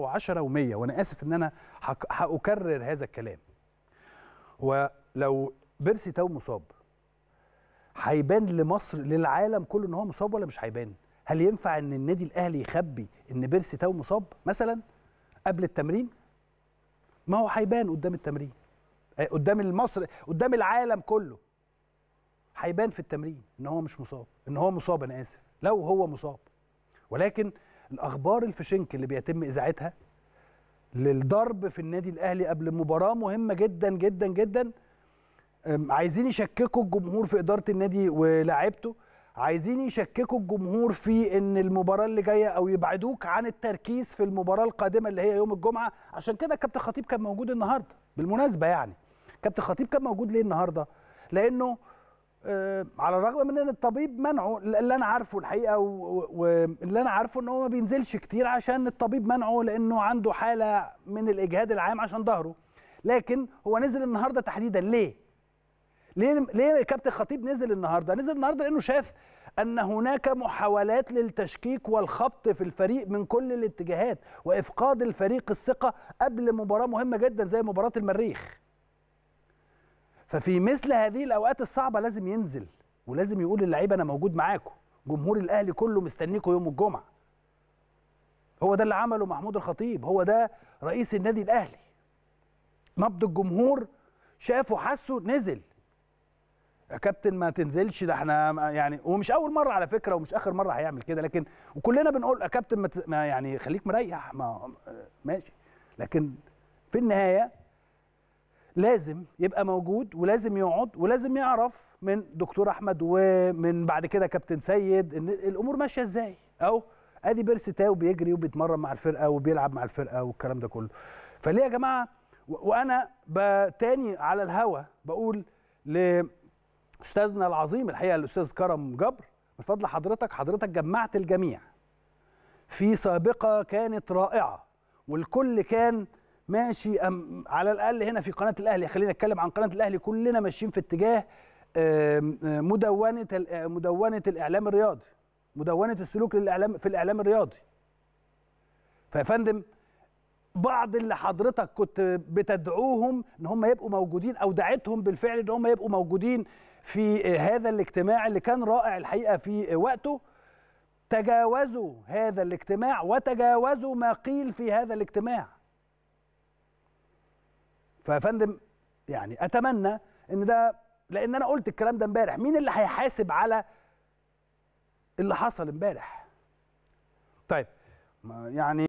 و10 و100 وانا اسف ان انا هاكرر هذا الكلام ولو بيرسي تاو مصاب هيبان لمصر للعالم كله ان هو مصاب ولا مش هيبان هل ينفع ان النادي الاهلي يخبي ان بيرسي تاو مصاب مثلا قبل التمرين ما هو هيبان قدام التمرين آه، قدام المصر قدام العالم كله هيبان في التمرين ان هو مش مصاب ان هو مصاب انا اسف لو هو مصاب ولكن الاخبار الفشنك اللي بيتم اذاعتها للضرب في النادي الاهلي قبل مباراه مهمه جدا جدا جدا عايزين يشككوا الجمهور في اداره النادي ولاعيبته عايزين يشككوا الجمهور في ان المباراه اللي جايه او يبعدوك عن التركيز في المباراه القادمه اللي هي يوم الجمعه عشان كده كابتن خطيب كان موجود النهارده بالمناسبه يعني كابتن خطيب كان موجود ليه النهارده لانه آه، على الرغم من ان الطبيب منعه اللي انا عارفه الحقيقه واللي انا عارفه ان هو ما بينزلش كتير عشان الطبيب منعه لانه عنده حاله من الاجهاد العام عشان ظهره لكن هو نزل النهارده تحديدا ليه ليه ليه كابتن خطيب نزل النهارده نزل النهارده لانه شاف ان هناك محاولات للتشكيك والخبط في الفريق من كل الاتجاهات وافقاد الفريق الثقه قبل مباراه مهمه جدا زي مباراه المريخ ففي مثل هذه الاوقات الصعبه لازم ينزل ولازم يقول للعيبه انا موجود معاكم جمهور الاهلي كله مستنيكم يوم الجمعه هو ده اللي عمله محمود الخطيب هو ده رئيس النادي الاهلي نبض الجمهور شافه حسه نزل يا كابتن ما تنزلش ده احنا يعني ومش اول مره على فكره ومش اخر مره هيعمل كده لكن وكلنا بنقول يا كابتن ما يعني خليك مريح ما ماشي لكن في النهايه لازم يبقى موجود ولازم يقعد ولازم يعرف من دكتور احمد ومن بعد كده كابتن سيد ان الامور ماشيه ازاي او ادي بيرسي تاو بيجري وبيتمرن مع الفرقه وبيلعب مع الفرقه والكلام ده كله فليه يا جماعه وانا تاني على الهوا بقول لاستاذنا العظيم الحقيقه الاستاذ كرم جبر من فضل حضرتك حضرتك جمعت الجميع في سابقه كانت رائعه والكل كان ماشي أم على الاقل هنا في قناه الاهلي خلينا نتكلم عن قناه الاهلي كلنا ماشيين في اتجاه مدونه آه، مدونه الاعلام الرياضي مدونه السلوك للاعلام في الاعلام الرياضي فيا فندم بعض اللي حضرتك كنت بتدعوهم ان هم يبقوا موجودين او دعيتهم بالفعل ان هم يبقوا موجودين في آه، هذا الاجتماع اللي كان رائع الحقيقه في آه، وقته تجاوزوا هذا الاجتماع وتجاوزوا ما قيل في هذا الاجتماع فيا فندم يعني اتمنى ان ده لان انا قلت الكلام ده امبارح مين اللي هيحاسب على اللي حصل امبارح طيب يعني